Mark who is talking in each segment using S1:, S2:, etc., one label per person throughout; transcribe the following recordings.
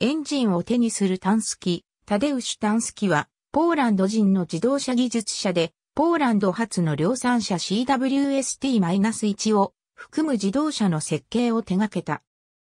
S1: エンジンを手にするタンスキ、タデウシュ・タンスキは、ポーランド人の自動車技術者で、ポーランド発の量産車 CWST-1 を含む自動車の設計を手掛けた。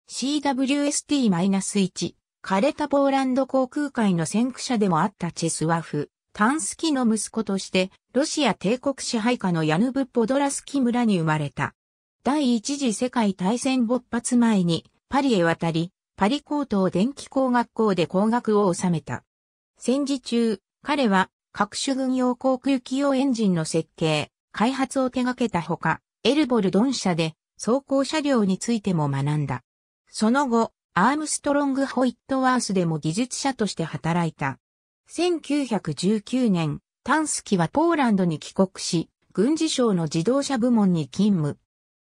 S1: CWST-1、枯れたポーランド航空会の先駆者でもあったチェスワフ、タンスキの息子として、ロシア帝国支配下のヤヌブ・ポドラスキ村に生まれた。第一次世界大戦勃発前にパリへ渡り、パリ高等電気工学校で工学を収めた。戦時中、彼は各種軍用航空機用エンジンの設計、開発を手掛けたほか、エルボルドン社で走行車両についても学んだ。その後、アームストロング・ホイットワースでも技術者として働いた。1919年、タンスキはポーランドに帰国し、軍事省の自動車部門に勤務。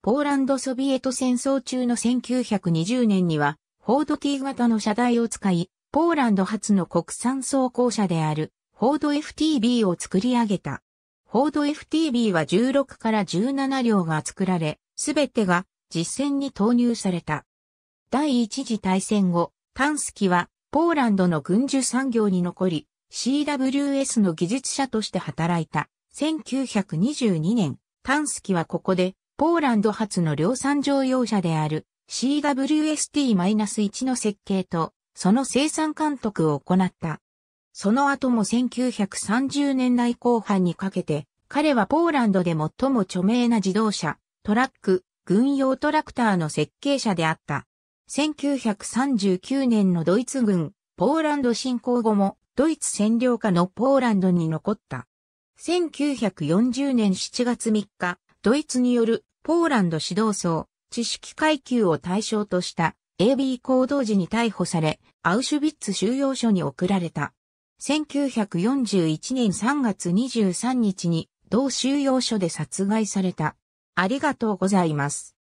S1: ポーランドソビエト戦争中の1920年には、フォード T 型の車台を使い、ポーランド初の国産装甲車である、フォード FTB を作り上げた。フォード FTB は16から17両が作られ、すべてが実戦に投入された。第一次大戦後、タンスキはポーランドの軍需産業に残り、CWS の技術者として働いた。1922年、タンスキはここで、ポーランド初の量産乗用車である、CWST-1 の設計と、その生産監督を行った。その後も1930年代後半にかけて、彼はポーランドで最も著名な自動車、トラック、軍用トラクターの設計者であった。1939年のドイツ軍、ポーランド侵攻後も、ドイツ占領下のポーランドに残った。1940年7月3日、ドイツによるポーランド指導層、知識階級を対象とした AB 行動時に逮捕され、アウシュビッツ収容所に送られた。1941年3月23日に同収容所で殺害された。ありがとうございます。